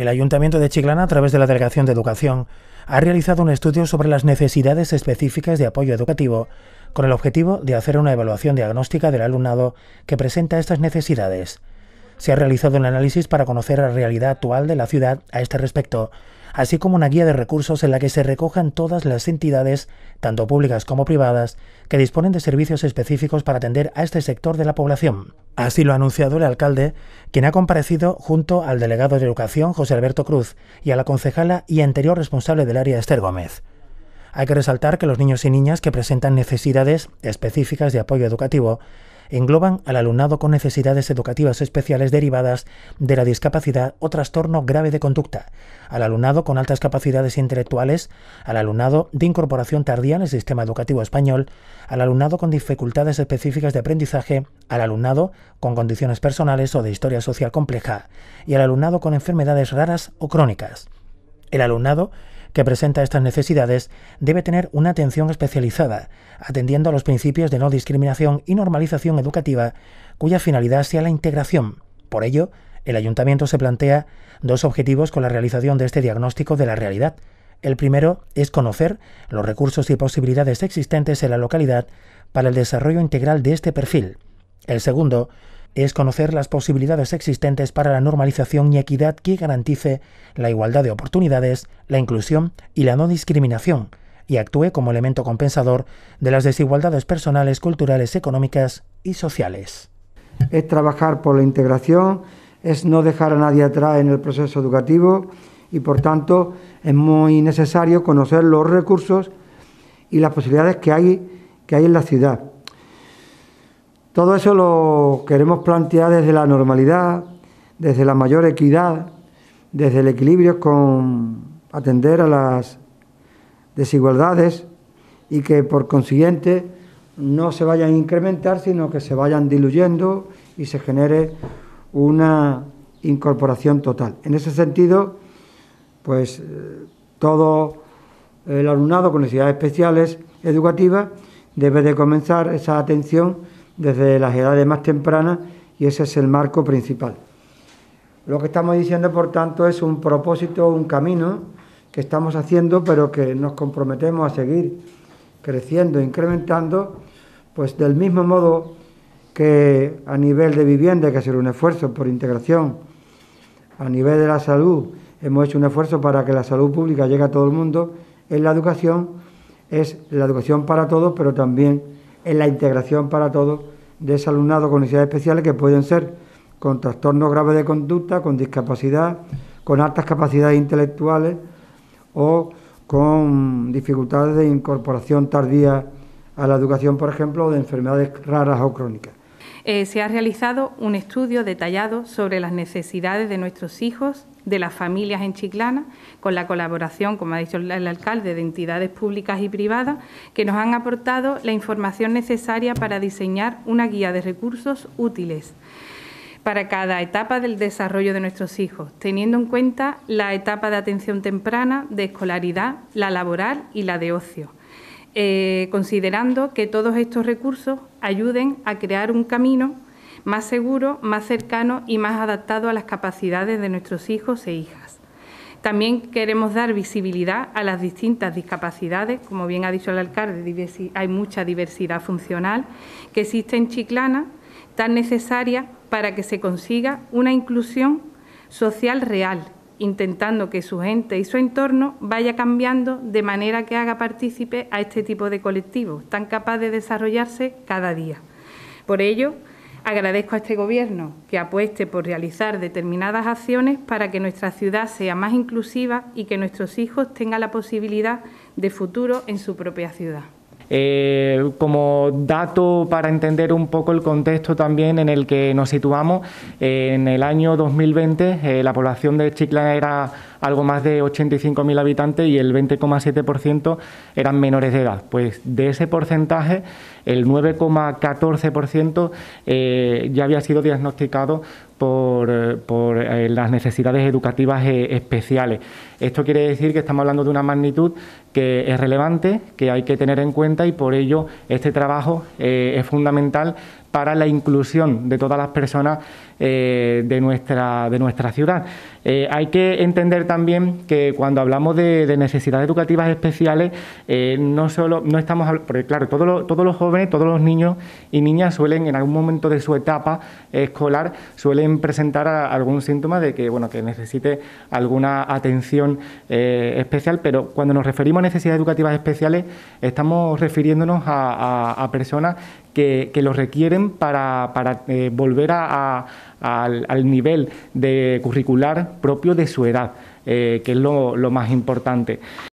El Ayuntamiento de Chiclana, a través de la Delegación de Educación, ha realizado un estudio sobre las necesidades específicas de apoyo educativo, con el objetivo de hacer una evaluación diagnóstica del alumnado que presenta estas necesidades. Se ha realizado un análisis para conocer la realidad actual de la ciudad a este respecto, así como una guía de recursos en la que se recojan todas las entidades, tanto públicas como privadas, que disponen de servicios específicos para atender a este sector de la población. Así lo ha anunciado el alcalde, quien ha comparecido junto al delegado de Educación, José Alberto Cruz, y a la concejala y anterior responsable del área, Esther Gómez. Hay que resaltar que los niños y niñas que presentan necesidades específicas de apoyo educativo engloban al alumnado con necesidades educativas especiales derivadas de la discapacidad o trastorno grave de conducta, al alumnado con altas capacidades intelectuales, al alumnado de incorporación tardía en el sistema educativo español, al alumnado con dificultades específicas de aprendizaje, al alumnado con condiciones personales o de historia social compleja y al alumnado con enfermedades raras o crónicas. El alumnado que presenta estas necesidades debe tener una atención especializada, atendiendo a los principios de no discriminación y normalización educativa, cuya finalidad sea la integración. Por ello, el ayuntamiento se plantea dos objetivos con la realización de este diagnóstico de la realidad. El primero es conocer los recursos y posibilidades existentes en la localidad para el desarrollo integral de este perfil. El segundo es conocer las posibilidades existentes para la normalización y equidad que garantice la igualdad de oportunidades, la inclusión y la no discriminación, y actúe como elemento compensador de las desigualdades personales, culturales, económicas y sociales. Es trabajar por la integración, es no dejar a nadie atrás en el proceso educativo y por tanto es muy necesario conocer los recursos y las posibilidades que hay, que hay en la ciudad. Todo eso lo queremos plantear desde la normalidad, desde la mayor equidad, desde el equilibrio con atender a las desigualdades y que por consiguiente no se vayan a incrementar, sino que se vayan diluyendo y se genere una incorporación total. En ese sentido, pues eh, todo el alumnado con necesidades especiales educativas debe de comenzar esa atención desde las edades más tempranas y ese es el marco principal. Lo que estamos diciendo, por tanto, es un propósito, un camino que estamos haciendo, pero que nos comprometemos a seguir creciendo, incrementando, pues del mismo modo que a nivel de vivienda hay que hacer un esfuerzo por integración, a nivel de la salud hemos hecho un esfuerzo para que la salud pública llegue a todo el mundo, en la educación es la educación para todos, pero también en la integración para todos de ese alumnado con necesidades especiales que pueden ser con trastornos graves de conducta, con discapacidad, con altas capacidades intelectuales o con dificultades de incorporación tardía a la educación, por ejemplo, o de enfermedades raras o crónicas. Eh, se ha realizado un estudio detallado sobre las necesidades de nuestros hijos de las familias en Chiclana, con la colaboración, como ha dicho el alcalde, de entidades públicas y privadas, que nos han aportado la información necesaria para diseñar una guía de recursos útiles para cada etapa del desarrollo de nuestros hijos, teniendo en cuenta la etapa de atención temprana, de escolaridad, la laboral y la de ocio. Eh, considerando que todos estos recursos ayuden a crear un camino más seguro, más cercano y más adaptado a las capacidades de nuestros hijos e hijas. También queremos dar visibilidad a las distintas discapacidades, como bien ha dicho el alcalde, hay mucha diversidad funcional que existe en Chiclana, tan necesaria para que se consiga una inclusión social real, intentando que su gente y su entorno vaya cambiando de manera que haga partícipe a este tipo de colectivos, tan capaz de desarrollarse cada día. Por ello, Agradezco a este Gobierno que apueste por realizar determinadas acciones para que nuestra ciudad sea más inclusiva y que nuestros hijos tengan la posibilidad de futuro en su propia ciudad. Eh, como dato para entender un poco el contexto también en el que nos situamos, eh, en el año 2020 eh, la población de Chiclana era algo más de 85.000 habitantes y el 20,7% eran menores de edad. Pues de ese porcentaje, el 9,14% eh, ya había sido diagnosticado por, eh, por eh, las necesidades educativas especiales. Esto quiere decir que estamos hablando de una magnitud que es relevante, que hay que tener en cuenta y por ello este trabajo eh, es fundamental para la inclusión de todas las personas eh, de, nuestra, de nuestra ciudad. Eh, hay que entender también que cuando hablamos de, necesidades educativas especiales, no solo, no estamos hablando, porque claro, todos los, todos los jóvenes, todos los niños y niñas suelen en algún momento de su etapa escolar, suelen presentar algún síntoma de que, bueno, que necesite alguna atención especial, pero cuando nos referimos necesidades educativas especiales, estamos refiriéndonos a, personas que, lo requieren para, eh, volver al, nivel de curricular propio de su edad, eh, que es lo más importante.